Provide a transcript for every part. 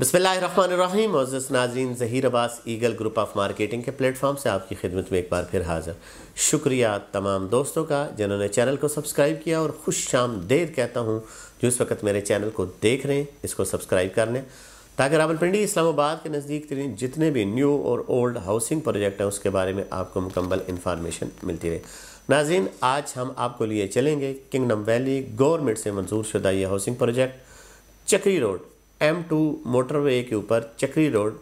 बसमीम मोज़ नाजीन Zaheer Abbas Eagle Group of Marketing के प्लेटफॉर्म से आपकी खिदमत में एक बार फिर हाज़िर शुक्रिया तमाम दोस्तों का जिन्होंने चैनल को सब्सक्राइब किया और खुश शाम देर कहता हूँ जो इस वक्त मेरे चैनल को देख रहे हैं इसको सब्सक्राइब कर लें ताकि रावलपिंडी इस्लामाबाद के नज़दीक तरीन जितने भी न्यू और ओल्ड हाउसिंग प्रोजेक्ट हैं उसके बारे में आपको मुकम्मल इन्फॉर्मेशन मिलती रहे नाजीन आज हम आपको लिए चलेंगे किंगडम वैली गवर्नमेंट से मंजूर शुदा यह housing project Chakri road M two motorway के ऊपर चक्री रोड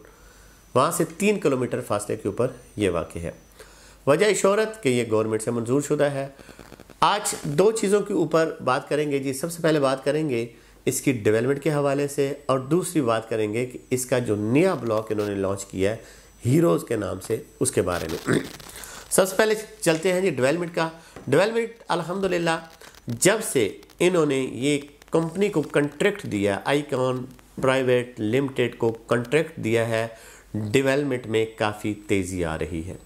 वहाँ से तीन किलोमीटर फासले के ऊपर ये वाक़ है वजह शहरत कि ये गवर्नमेंट से मंजूर शुदा है आज दो चीज़ों के ऊपर बात करेंगे जी सबसे पहले बात करेंगे इसकी डेवलपमेंट के हवाले से और दूसरी बात करेंगे कि इसका जो नया ब्लॉक इन्होंने लॉन्च किया है हीरोज़ के नाम से उसके बारे में सबसे पहले चलते हैं जी डेवलपमेंट का डेवलपमेंट अलहमदिल्ला जब से इन्होंने ये कंपनी को कंट्रैक्ट दिया आईकॉन प्राइवेट लिमिटेड को कॉन्ट्रैक्ट दिया है डेवलपमेंट में काफ़ी तेज़ी आ रही है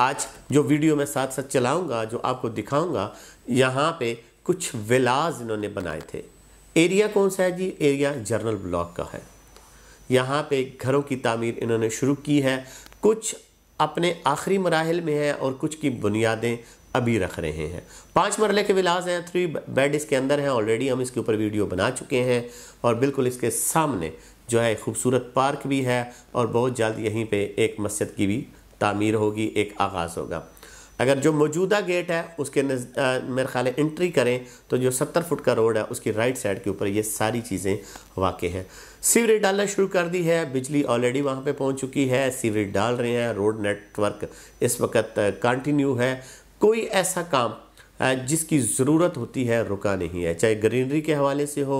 आज जो वीडियो मैं साथ साथ चलाऊंगा जो आपको दिखाऊंगा यहाँ पे कुछ विलाज इन्होंने बनाए थे एरिया कौन सा है जी एरिया जर्नल ब्लॉक का है यहाँ पे घरों की तामीर इन्होंने शुरू की है कुछ अपने आखिरी मराहल में है और कुछ की बुनियादें अभी रख रहे हैं पाँच मरले के विलास हैं थ्री बेड इसके अंदर हैं ऑलरेडी हम इसके ऊपर वीडियो बना चुके हैं और बिल्कुल इसके सामने जो है खूबसूरत पार्क भी है और बहुत जल्द यहीं पे एक मस्जिद की भी तामीर होगी एक आगाज़ होगा अगर जो मौजूदा गेट है उसके मेरे ख्याल एंट्री करें तो जो सत्तर फुट का रोड है उसकी राइट साइड के ऊपर ये सारी चीज़ें वाक़ हैं सीवरेज डालना शुरू कर दी है बिजली ऑलरेडी वहाँ पे पहुँच चुकी है सीवरेज डाल रहे हैं रोड नेटवर्क इस वक्त कंटिन्यू है कोई ऐसा काम जिसकी ज़रूरत होती है रुका नहीं है चाहे ग्रीनरी के हवाले से हो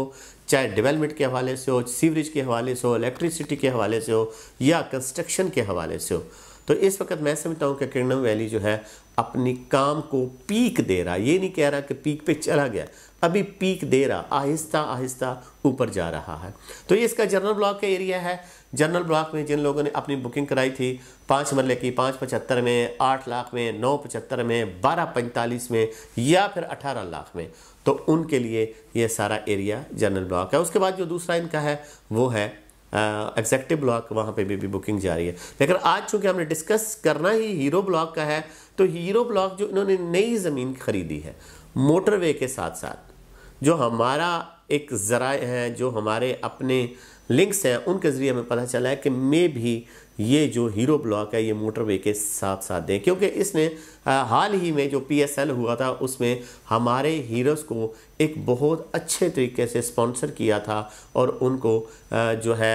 चाहे डेवलपमेंट के हवाले से हो सीवरेज के हवाले से हो इलेक्ट्रिसिटी के हवाले से हो या कंस्ट्रक्शन के हवाले से हो तो इस वक्त मैं समझता हूँ कि किरणम वैली जो है अपनी काम को पीक दे रहा ये नहीं कह रहा कि पीक पे चला गया अभी पीक दे रहा आहिस्ता आहिस्ता ऊपर जा रहा है तो ये इसका जनरल ब्लॉक का एरिया है जनरल ब्लॉक में जिन लोगों ने अपनी बुकिंग कराई थी पाँच मरले की पाँच पचहत्तर में आठ लाख में नौ पचहत्तर में बारह पैंतालीस में या फिर अठारह लाख में तो उनके लिए ये सारा एरिया जनरल ब्लॉक है उसके बाद जो दूसरा इनका है वो है एग्जैक्टिव uh, ब्लॉक वहाँ पे भी, भी बुकिंग रही है लेकिन तो आज चूंकि हमने डिस्कस करना ही हीरो ब्लॉक का है तो हीरो ब्लॉक जो इन्होंने नई ज़मीन खरीदी है मोटरवे के साथ साथ जो हमारा एक ज़रा है जो हमारे अपने लिंक्स हैं उनके ज़रिए हमें पता चला है कि मे भी ये जो हीरो ब्लॉक है ये मोटरवे के साथ साथ दें क्योंकि इसने हाल ही में जो पीएसएल हुआ था उसमें हमारे हीरोज़ को एक बहुत अच्छे तरीके से स्पॉन्सर किया था और उनको जो है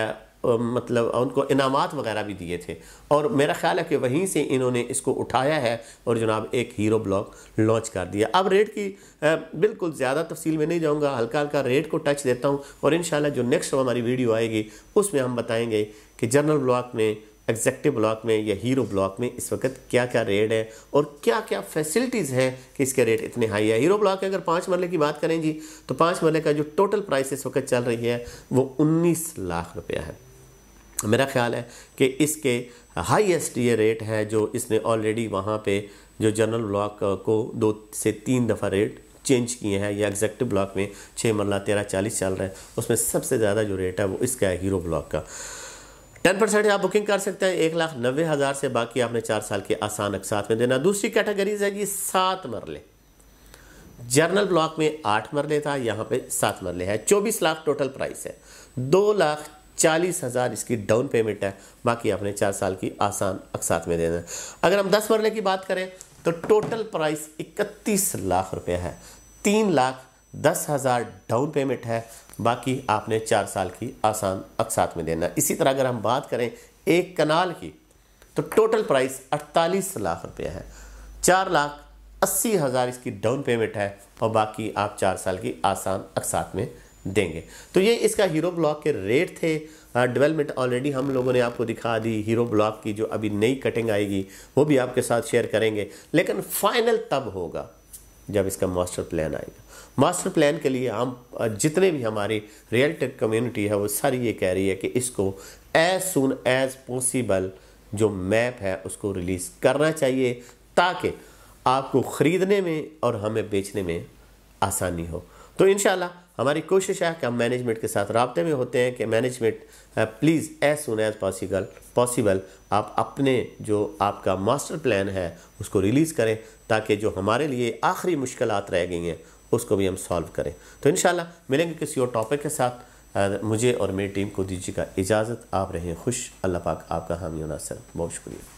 मतलब उनको इनामात वगैरह भी दिए थे और मेरा ख्याल है कि वहीं से इन्होंने इसको उठाया है और जनाब एक हीरो ब्लॉक लॉन्च कर दिया अब रेट की बिल्कुल ज़्यादा तफसील में नहीं जाऊँगा हल्का हल्का रेट को टच देता हूँ और इन जो नेक्स्ट हमारी वीडियो आएगी उसमें हम बताएँगे कि जर्नल ब्लॉक में एग्जेक्टिव ब्लॉक में या हीरो ब्लॉक में इस वक्त क्या क्या रेट है और क्या क्या फैसिलिटीज़ हैं कि इसके रेट इतने हाई है हीरो ब्लॉक अगर पाँच मरले की बात करें जी तो पाँच मरले का जो टोटल प्राइस इस वक्त चल रही है वो उन्नीस लाख रुपया है मेरा ख्याल है कि इसके हाईएस्ट ये रेट है जो इसने ऑलरेडी वहाँ पे जो जनरल ब्लॉक को दो से तीन दफ़ा रेट चेंज किए हैं या एग्जैक्टिव ब्लॉक में छः मरला तेरह चालीस चल रहा है उसमें सबसे ज़्यादा जो रेट है वो इसका है हीरो ब्लॉक का टेन परसेंट आप बुकिंग कर सकते हैं एक लाख नब्बे हज़ार से बाकी आपने चार साल के आसान अकसात में देना दूसरी कैटेगरीज है जी सात मरले जर्नल ब्लॉक में आठ मरले था यहाँ पे सात मरले है चौबीस लाख टोटल प्राइस है दो लाख चालीस हज़ार इसकी डाउन पेमेंट है बाकी आपने चार साल की आसान अकसात में देना है अगर हम दस मरले की बात करें तो टोटल प्राइस इकतीस लाख रुपये है तीन लाख दस हज़ार डाउन पेमेंट है बाकी आपने चार साल की आसान अकसात में देना इसी तरह अगर हम बात करें एक कनाल की तो टोटल प्राइस अड़तालीस लाख रुपये है चार लाख अस्सी हज़ार इसकी डाउन पेमेंट है और बाकी आप चार साल की आसान अकसात में देंगे तो ये इसका हीरो ब्लॉक के रेट थे डेवलपमेंट ऑलरेडी हम लोगों ने आपको दिखा दी हीरो ब्लॉक की जो अभी नई कटिंग आएगी वो भी आपके साथ शेयर करेंगे लेकिन फाइनल तब होगा जब इसका मास्टर प्लान आएगा मास्टर प्लान के लिए हम जितने भी हमारी रियल टेक कम्युनिटी है वो सारी ये कह रही है कि इसको एज सुन एज पॉसिबल जो मैप है उसको रिलीज़ करना चाहिए ताकि आपको ख़रीदने में और हमें बेचने में आसानी हो तो इन हमारी कोशिश है कि हम मैनेजमेंट के साथ रबते में होते हैं कि management please as soon as possible possible आप अपने जो आपका मास्टर प्लान है उसको रिलीज़ करें ताकि जो हमारे लिए आखिरी मुश्किल रह गई हैं उसको भी हम सॉल्व करें तो इन मिलेंगे किसी और टॉपिक के साथ मुझे और मेरी टीम को दीजिएगा इजाज़त आप रहें खुश अल्लाह पाक आपका हामी नासर बहुत शुक्रिया